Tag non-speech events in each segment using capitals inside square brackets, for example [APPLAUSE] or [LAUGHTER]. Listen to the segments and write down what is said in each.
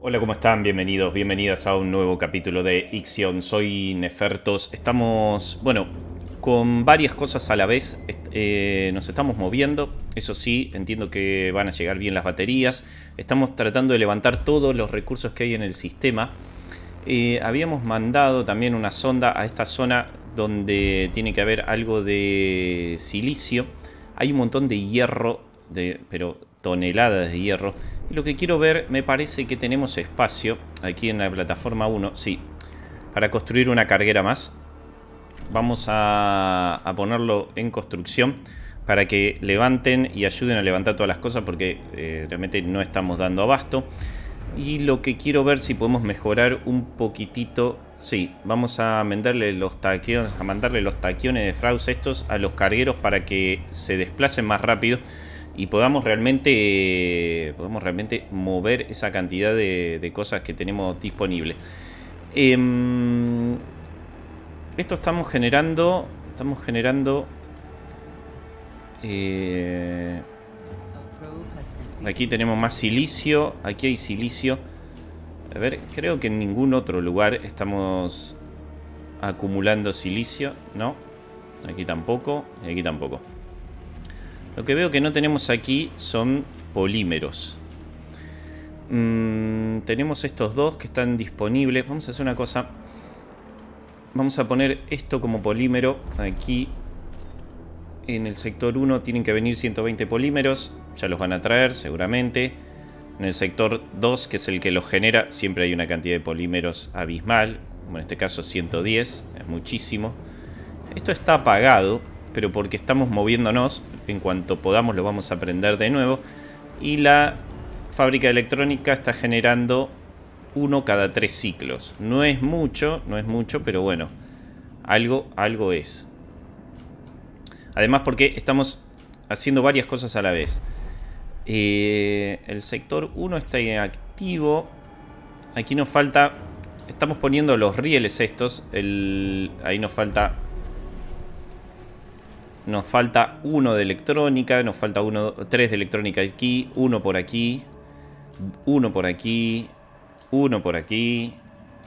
Hola, ¿cómo están? Bienvenidos, bienvenidas a un nuevo capítulo de Ixion. Soy Nefertos. Estamos, bueno, con varias cosas a la vez. Eh, nos estamos moviendo. Eso sí, entiendo que van a llegar bien las baterías. Estamos tratando de levantar todos los recursos que hay en el sistema. Eh, habíamos mandado también una sonda a esta zona donde tiene que haber algo de silicio. Hay un montón de hierro, de, pero toneladas de hierro lo que quiero ver, me parece que tenemos espacio aquí en la plataforma 1, sí, para construir una carguera más. Vamos a, ponerlo en construcción para que levanten y ayuden a levantar todas las cosas porque eh, realmente no estamos dando abasto. Y lo que quiero ver si podemos mejorar un poquitito. Sí, vamos a mandarle los taquiones, a mandarle los de fraus estos a los cargueros para que se desplacen más rápido y podamos realmente, realmente mover esa cantidad de, cosas que tenemos disponibles. Em, esto estamos generando, estamos generando... Eh, aquí tenemos más silicio, aquí hay silicio. A ver, creo que en ningún otro lugar estamos acumulando silicio, ¿no? Aquí tampoco, aquí tampoco. Lo que veo que no tenemos aquí son polímeros. Mm, tenemos estos dos que están disponibles. Vamos a hacer una cosa. Vamos a poner esto como polímero aquí. En el sector 1 tienen que venir 120 polímeros. Ya los van a traer seguramente. En el sector 2, que es el que los genera, siempre hay una cantidad de polímeros abismal. Como en este caso 110. Es muchísimo. Esto está apagado, pero porque estamos moviéndonos en cuanto podamos lo vamos a aprender de nuevo. Y la fábrica electrónica está generando uno cada tres ciclos. No es mucho, no es mucho, pero bueno, algo, algo es. Además porque estamos haciendo varias cosas a la vez. Eh, el sector 1 está inactivo. Aquí nos falta... Estamos poniendo los rieles estos. El, ahí nos falta nos falta uno de electrónica, nos falta uno, tres de electrónica aquí, uno por aquí, uno por aquí, uno por aquí,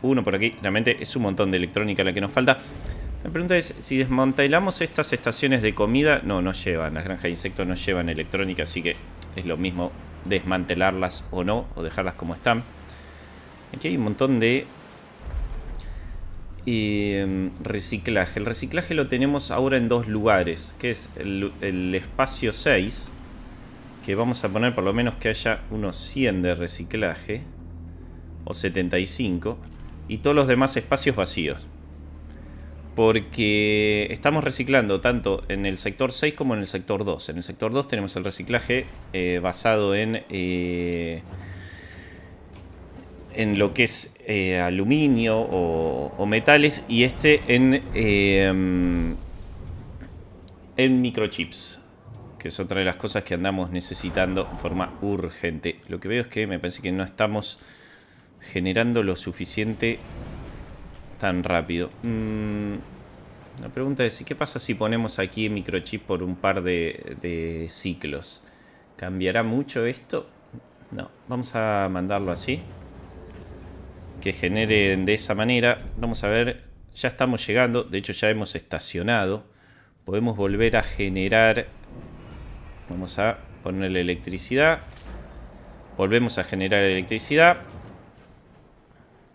uno por aquí. Realmente es un montón de electrónica la que nos falta. La pregunta es, si desmantelamos estas estaciones de comida, no, no llevan, las granjas de insectos no llevan electrónica, así que es lo mismo desmantelarlas o no, o dejarlas como están. Aquí hay un montón de Em, reciclaje. El reciclaje lo tenemos ahora en dos lugares, que es el, espacio 6, que vamos a poner por lo menos que haya unos 100 de reciclaje, o 75, y todos los demás espacios vacíos. Porque estamos reciclando tanto en el sector 6 como en el sector 2. En el sector 2 tenemos el reciclaje eh, basado en... Eh, en lo que es eh, aluminio o, metales y este en, em, en microchips, que es otra de las cosas que andamos necesitando de forma urgente. Lo que veo es que me parece que no estamos generando lo suficiente tan rápido. Mm, la pregunta es, ¿qué pasa si ponemos aquí microchip por un par de ciclos? ¿Cambiará mucho esto? No, vamos a mandarlo así que generen de esa manera. Vamos a ver, ya estamos llegando, de hecho ya hemos estacionado. Podemos volver a generar, vamos a ponerle electricidad. Volvemos a generar electricidad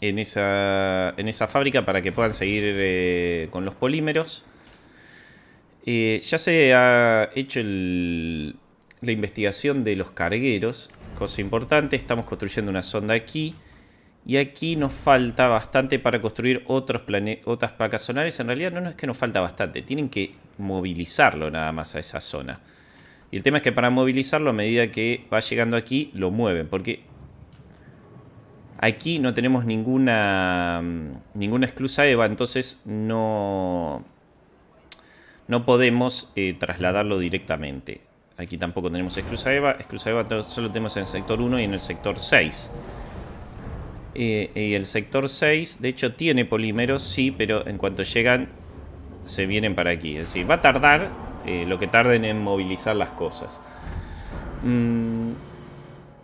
en esa, en esa fábrica para que puedan seguir eh, con los polímeros. Eh, ya se ha hecho la investigación de los cargueros, cosa importante. Estamos construyendo una sonda aquí. Y aquí nos falta bastante para construir otras placas zonales. En realidad no, es que nos falta bastante, tienen que movilizarlo nada más a esa zona. Y el tema es que para movilizarlo a medida que va llegando aquí lo mueven, porque aquí no tenemos ninguna mm, ninguna EVA, entonces no no podemos eh, trasladarlo directamente. Aquí tampoco tenemos exclusa EVA, Exclusa EVA solo tenemos en el sector 1 y en el sector 6. Eh, y el sector 6, de hecho, tiene polímeros, sí, pero en cuanto llegan, se vienen para aquí. Es decir, va a tardar eh, lo que tarden en movilizar las cosas. Mm,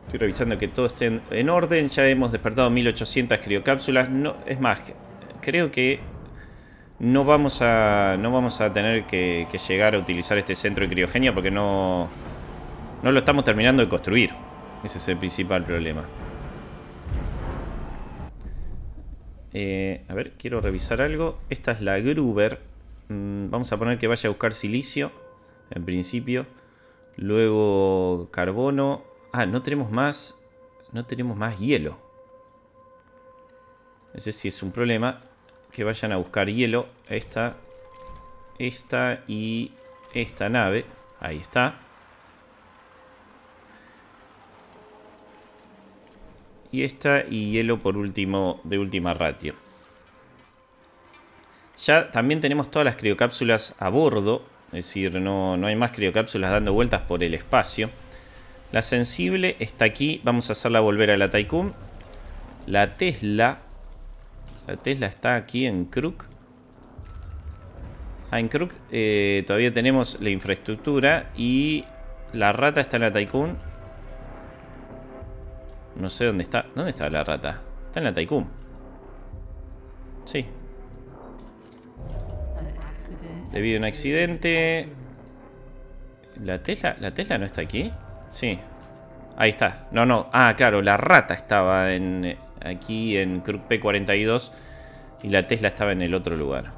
estoy revisando que todo esté en, orden. Ya hemos despertado 1800 criocápsulas. No, es más, creo que no vamos a, no vamos a tener que, que llegar a utilizar este centro de criogenia porque no, no lo estamos terminando de construir. Ese es el principal problema. Eh, a ver, quiero revisar algo. Esta es la Gruber. Mm, vamos a poner que vaya a buscar silicio, en principio. Luego carbono. Ah, no tenemos más. No tenemos más hielo. Ese sí es un problema. Que vayan a buscar hielo. Esta, esta y esta nave. Ahí está. y esta y hielo por último, de última ratio. Ya también tenemos todas las criocápsulas a bordo, es decir, no, no hay más criocápsulas dando vueltas por el espacio. La sensible está aquí, vamos a hacerla volver a la Tycoon. La Tesla, la Tesla está aquí en Crook. Ah, en Crook eh, todavía tenemos la infraestructura y la rata está en la Tycoon. No sé dónde está. ¿Dónde está la rata? Está en la Tycoon. Sí. Debido a un accidente. ¿La Tesla? ¿La Tesla no está aquí? Sí. Ahí está. No, no. Ah, claro, la rata estaba en aquí en Cruz P42 y la Tesla estaba en el otro lugar.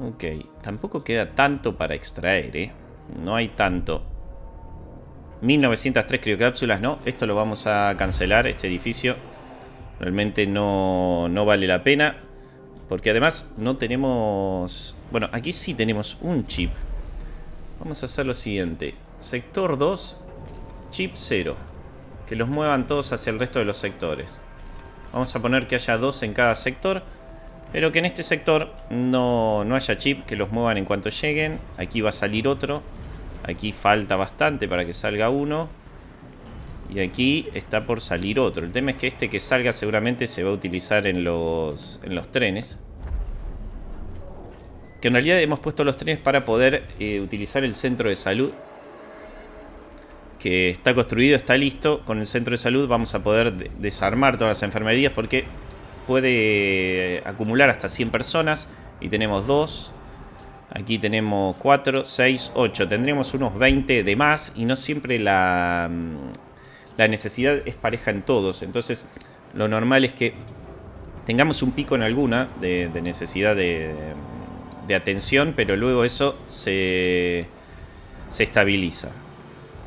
Ok, tampoco queda tanto para extraer, ¿eh? No hay tanto. 1903 criocápsulas, no, esto lo vamos a cancelar, este edificio realmente no, vale la pena. Porque además no tenemos... Bueno, aquí sí tenemos un chip. Vamos a hacer lo siguiente. Sector 2, chip 0. Que los muevan todos hacia el resto de los sectores. Vamos a poner que haya dos en cada sector. Pero que en este sector no, no haya chip, que los muevan en cuanto lleguen. Aquí va a salir otro. Aquí falta bastante para que salga uno. Y aquí está por salir otro. El tema es que este que salga seguramente se va a utilizar en los, en los trenes. Que en realidad hemos puesto los trenes para poder eh, utilizar el centro de salud. Que está construido, está listo. Con el centro de salud vamos a poder desarmar todas las enfermerías porque puede eh, acumular hasta 100 personas. Y tenemos dos, Aquí tenemos 4, 6, 8. Tendremos unos 20 de más y no siempre la, mm, la necesidad es pareja en todos. Entonces, lo normal es que tengamos un pico en alguna de, necesidad de, atención, pero luego eso se, se estabiliza.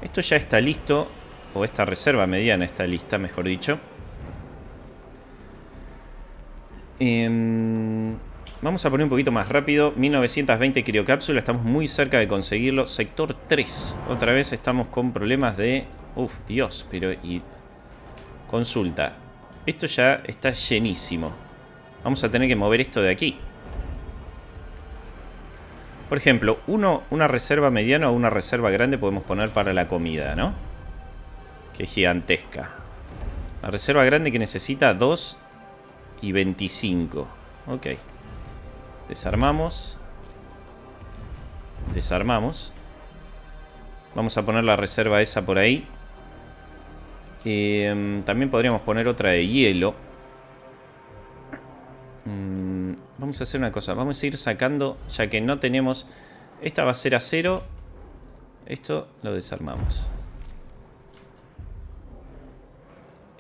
Esto ya está listo, o esta reserva mediana está lista, mejor dicho. Eh, Vamos a poner un poquito más rápido. 1920 criocápsula, estamos muy cerca de conseguirlo. Sector 3. Otra vez estamos con problemas de... Uf, Dios, pero... Y... Consulta. Esto ya está llenísimo. Vamos a tener que mover esto de aquí. Por ejemplo, uno, una reserva mediana o una reserva grande podemos poner para la comida, ¿no? Que gigantesca. La reserva grande que necesita 2 y 25. Ok. Desarmamos. Desarmamos. Vamos a poner la reserva esa por ahí. Eh, también podríamos poner otra de hielo. Mm, vamos a hacer una cosa. Vamos a ir sacando, ya que no tenemos... Esta va a ser a cero. Esto lo desarmamos.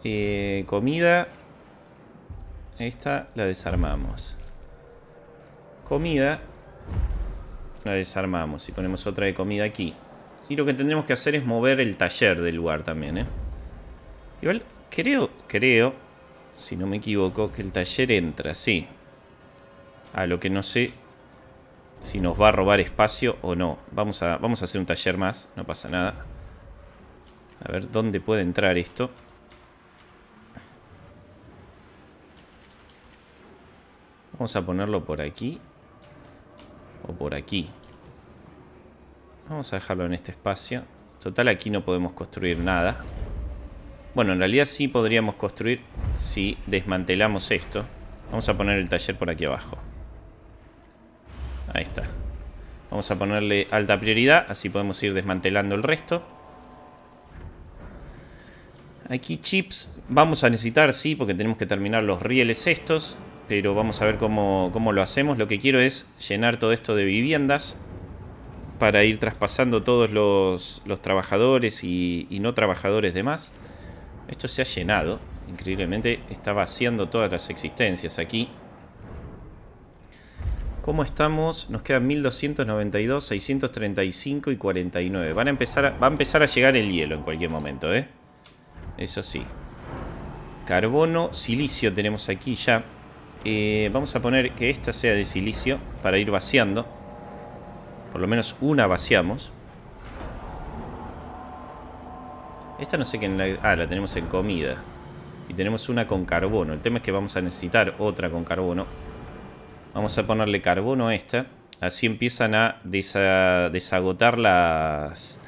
Eh, comida. Esta la desarmamos comida. La desarmamos y ponemos otra de comida aquí. Y lo que tendremos que hacer es mover el taller del lugar también, ¿eh? Igual, creo, creo, si no me equivoco, que el taller entra, sí. A lo que no sé si nos va a robar espacio o no. Vamos a, vamos a hacer un taller más, no pasa nada. A ver, ¿dónde puede entrar esto? Vamos a ponerlo por aquí. O por aquí. Vamos a dejarlo en este espacio. Total, aquí no podemos construir nada. Bueno, en realidad sí podríamos construir si desmantelamos esto. Vamos a poner el taller por aquí abajo. Ahí está. Vamos a ponerle alta prioridad, así podemos ir desmantelando el resto. Aquí chips vamos a necesitar, sí, porque tenemos que terminar los rieles estos pero vamos a ver cómo, lo hacemos. Lo que quiero es llenar todo esto de viviendas para ir traspasando todos los, trabajadores y, no trabajadores demás. Esto se ha llenado, increíblemente está vaciando todas las existencias aquí. ¿Cómo estamos? Nos quedan 1292, 635 y 49. Van a empezar va a empezar a llegar el hielo en cualquier momento, ¿eh? Eso sí. Carbono, silicio tenemos aquí ya. Eh, vamos a poner que esta sea de silicio para ir vaciando. Por lo menos una vaciamos. Esta no sé qué... La... Ah, la tenemos en comida. Y tenemos una con carbono. El tema es que vamos a necesitar otra con carbono. Vamos a ponerle carbono a esta. Así empiezan a desagotar las...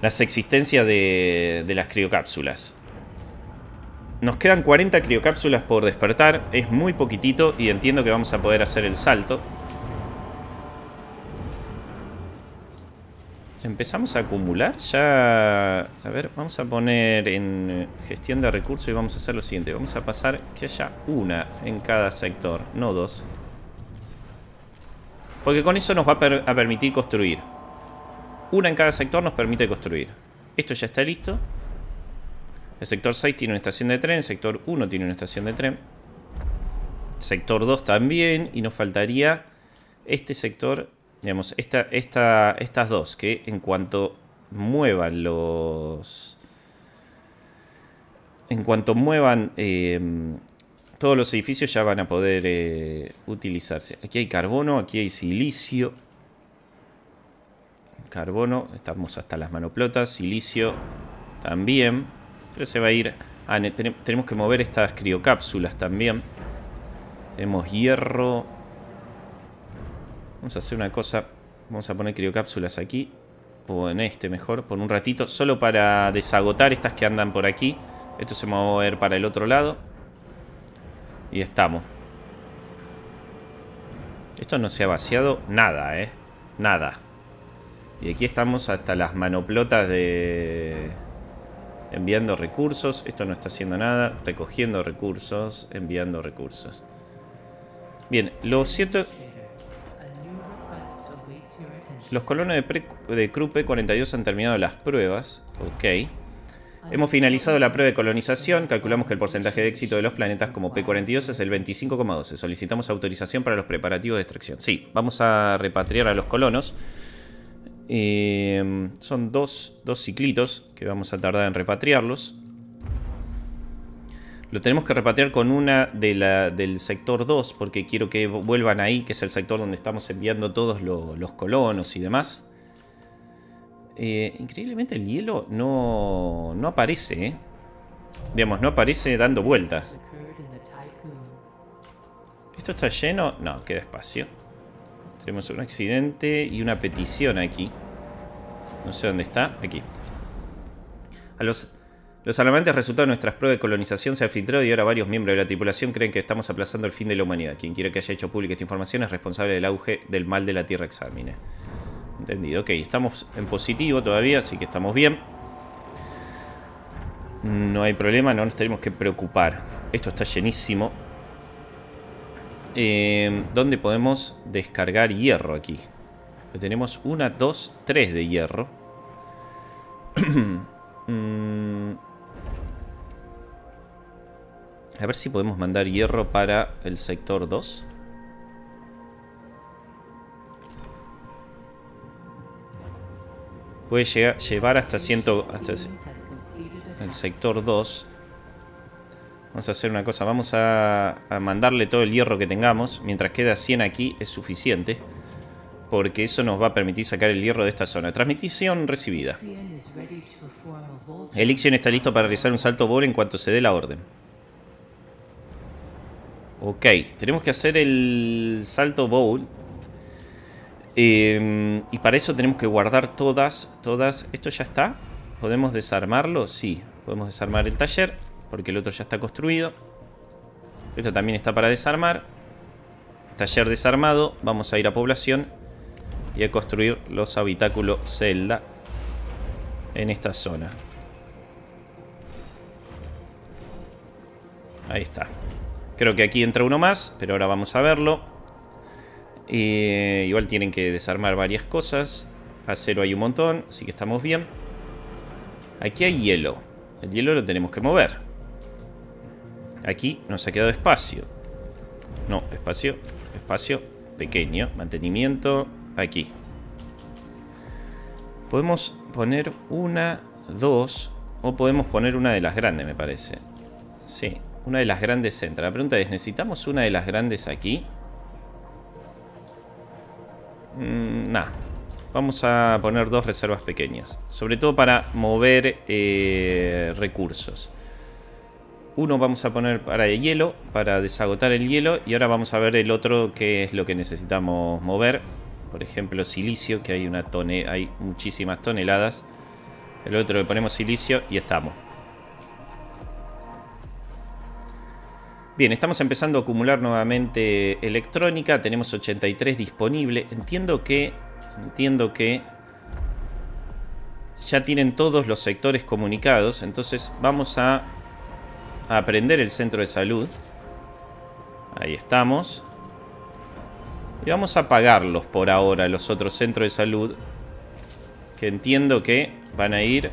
Las existencias de, de las criocápsulas. Nos quedan 40 criocápsulas por despertar. Es muy poquitito y entiendo que vamos a poder hacer el salto. Empezamos a acumular ya... A ver, vamos a poner en gestión de recursos y vamos a hacer lo siguiente. Vamos a pasar que haya una en cada sector, no dos. Porque con eso nos va a, permitir construir. Una en cada sector nos permite construir. Esto ya está listo. El sector 6 tiene una estación de tren, el sector 1 tiene una estación de tren. Sector 2 también, y nos faltaría este sector, digamos, estas dos, que en cuanto muevan los... En cuanto muevan em, todos los edificios ya van a poder eh, utilizarse. Aquí hay carbono, aquí hay silicio. Carbono, estamos hasta las manoplotas, silicio también. Pero se va a ir... tenemos que mover estas criocápsulas también. Tenemos hierro. Vamos a hacer una cosa. Vamos a poner criocápsulas aquí. O en este mejor, por un ratito. Solo para desagotar estas que andan por aquí. Esto se va a mover para el otro lado. Y estamos. Esto no se ha vaciado nada, ¿eh? Nada. Y aquí estamos hasta las manoplotas de enviando recursos, esto no está haciendo nada, recogiendo recursos, enviando recursos. Bien, lo cierto... Los colonos de, de P-42 han terminado las pruebas, ok. Hemos finalizado la prueba de colonización, calculamos que el porcentaje de éxito de los planetas como P-42 es el 25,12. Solicitamos autorización para los preparativos de extracción. Sí, vamos a repatriar a los colonos. Eh, son dos, ciclitos que vamos a tardar en repatriarlos. Lo tenemos que repatriar con una de la, del sector 2 porque quiero que vuelvan ahí, que es el sector donde estamos enviando todos los colonos y demás. Eh, increíblemente el hielo no, no aparece, ¿eh? Digamos, no aparece dando vueltas. ¿Esto está lleno? No, queda espacio. Tenemos un accidente y una petición aquí. No sé dónde está. Aquí. A los, los alarmantes resultados de nuestras pruebas de colonización se han filtrado y ahora varios miembros de la tripulación creen que estamos aplazando el fin de la humanidad. Quien quiera que haya hecho pública esta información es responsable del auge del mal de la Tierra examine. Entendido. Ok, estamos en positivo todavía, así que estamos bien. No hay problema, no nos tenemos que preocupar. Esto está llenísimo. Eh, ¿Dónde podemos descargar hierro aquí? tenemos una, dos, tres de hierro. [CLEARS THROAT] Mm. A ver si podemos mandar hierro para el sector 2. Puede llegar, llevar hasta 100... Hasta el sector 2. Vamos a hacer una cosa. Vamos a, a mandarle todo el hierro que tengamos. Mientras queda 100 aquí es suficiente porque eso nos va a permitir sacar el hierro de esta zona. Transmisión recibida. Elixion está listo para realizar un salto bowl en cuanto se dé la orden. Ok, tenemos que hacer el salto bowl. Em, y para eso tenemos que guardar todas, todas... ¿Esto ya está? ¿Podemos desarmarlo? Sí, podemos desarmar el taller porque el otro ya está construido. Esto también está para desarmar. Taller desarmado, vamos a ir a población y a construir los habitáculos celda en esta zona. Ahí está. Creo que aquí entra uno más, pero ahora vamos a verlo. Eh, igual tienen que desarmar varias cosas. Acero hay un montón, así que estamos bien. Aquí hay hielo. El hielo lo tenemos que mover. Aquí nos ha quedado espacio. No, espacio, espacio pequeño. Mantenimiento, aquí. Podemos poner una, dos, o podemos poner una de las grandes, me parece. Sí, una de las grandes entra. La pregunta es, ¿necesitamos una de las grandes aquí? Mm, nada Vamos a poner dos reservas pequeñas. Sobre todo para mover eh, recursos. Uno vamos a poner para el hielo, para desagotar el hielo. Y ahora vamos a ver el otro que es lo que necesitamos mover. Por ejemplo, silicio, que hay, una tone hay muchísimas toneladas. El otro le ponemos silicio y estamos. Bien, estamos empezando a acumular nuevamente electrónica. Tenemos 83 disponibles. Entiendo que... Entiendo que... Ya tienen todos los sectores comunicados. Entonces vamos a, a aprender el centro de salud. Ahí estamos. Y vamos a pagarlos por ahora, los otros centros de salud. Que entiendo que van a ir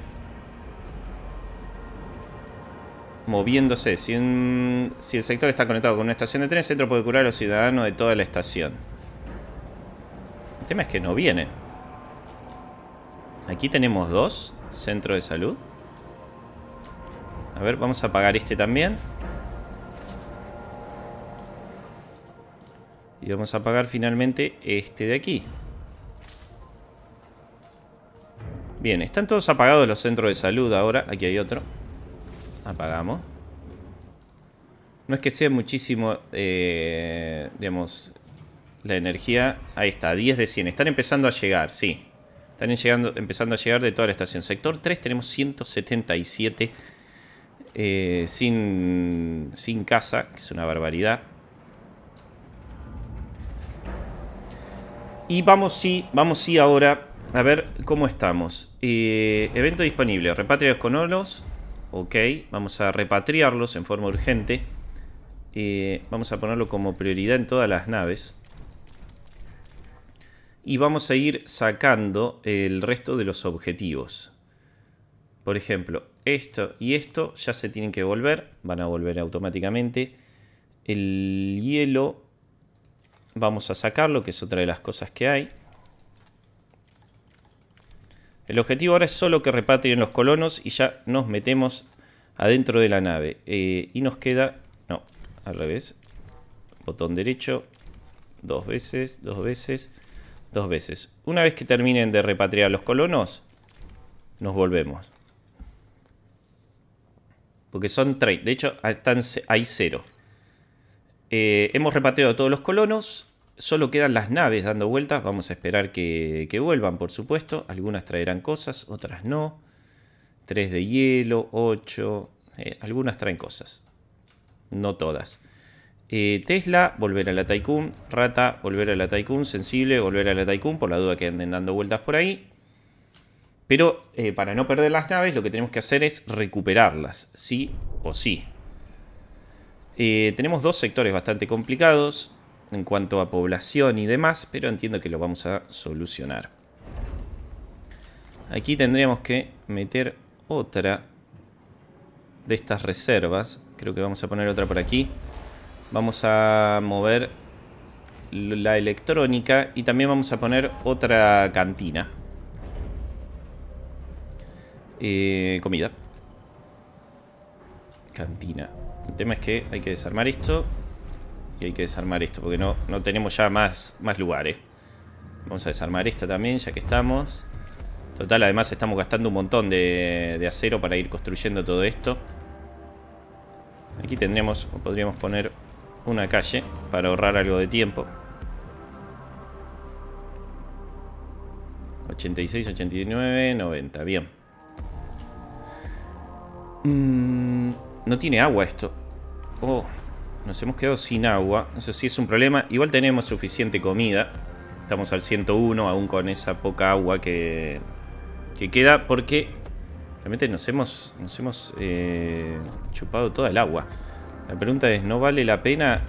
moviéndose. Si, el sector está conectado con una estación de tren, el centro puede curar a los ciudadanos de toda la estación. El tema es que no viene. Aquí tenemos dos centros de salud. A ver, vamos a pagar este también. Y vamos a apagar finalmente este de aquí. Bien, están todos apagados los centros de salud ahora. Aquí hay otro. Apagamos. No es que sea muchísimo, eh, digamos, la energía. Ahí está, 10 de 100. Están empezando a llegar, sí. Están llegando, empezando a llegar de toda la estación. Sector 3 tenemos 177 eh, sin, sin casa, que es una barbaridad. Y vamos sí, vamos sí ahora a ver cómo estamos. Eh, evento disponible, repatriados con olos. Ok, vamos a repatriarlos en forma urgente. Eh, vamos a ponerlo como prioridad en todas las naves. Y vamos a ir sacando el resto de los objetivos. Por ejemplo, esto y esto ya se tienen que volver. Van a volver automáticamente. El hielo Vamos a sacarlo, que es otra de las cosas que hay. El objetivo ahora es solo que repatrien los colonos y ya nos metemos adentro de la nave. Eh, y nos queda... No, al revés. Botón derecho. Dos veces, dos veces, dos veces. Una vez que terminen de repatriar los colonos, nos volvemos. Porque son tres. De hecho, están, hay cero. Eh, hemos repatriado a todos los colonos. Solo quedan las naves dando vueltas. Vamos a esperar que, vuelvan, por supuesto. Algunas traerán cosas, otras no. 3 de hielo, 8. Eh, algunas traen cosas. No todas. Eh, Tesla, volver a la Tycoon. Rata, volver a la Tycoon. Sensible, volver a la Tycoon. Por la duda que anden dando vueltas por ahí. Pero para no perder las naves, lo que tenemos que hacer es recuperarlas. Sí o sí. Eh, tenemos dos sectores bastante complicados en cuanto a población y demás, pero entiendo que lo vamos a solucionar. Aquí tendríamos que meter otra de estas reservas. Creo que vamos a poner otra por aquí. Vamos a mover la electrónica y también vamos a poner otra cantina. Eh, comida. Cantina. El tema es que hay que desarmar esto. Y hay que desarmar esto, porque no, no tenemos ya más, más lugares. Vamos a desarmar esta también, ya que estamos. Total, además estamos gastando un montón de, acero para ir construyendo todo esto. Aquí tendremos, o podríamos poner una calle para ahorrar algo de tiempo. 86, 89, 90, bien. Mm. no tiene agua esto. Oh, nos hemos quedado sin agua. Eso sí es un problema. Igual tenemos suficiente comida. Estamos al 101, aún con esa poca agua que, queda. Porque realmente nos hemos, nos hemos eh, chupado toda el agua. La pregunta es, ¿no vale la pena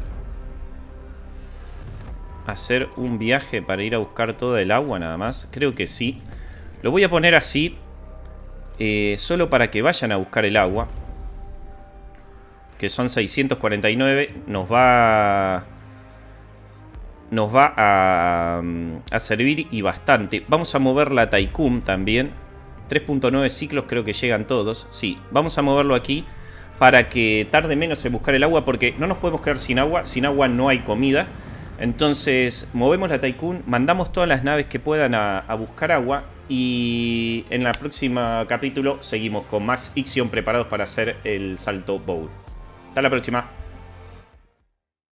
hacer un viaje para ir a buscar toda el agua nada más? Creo que sí. Lo voy a poner así. Eh, solo para que vayan a buscar el agua que son 649, nos va a, nos va a, servir y bastante. Vamos a mover la Tycoon también. 3.9 ciclos creo que llegan todos. Sí, vamos a moverlo aquí para que tarde menos en buscar el agua porque no nos podemos quedar sin agua. Sin agua no hay comida. Entonces movemos la Tycoon, mandamos todas las naves que puedan a, buscar agua y en el próximo capítulo seguimos con más Ixion preparados para hacer el salto Bowl. Hasta la próxima.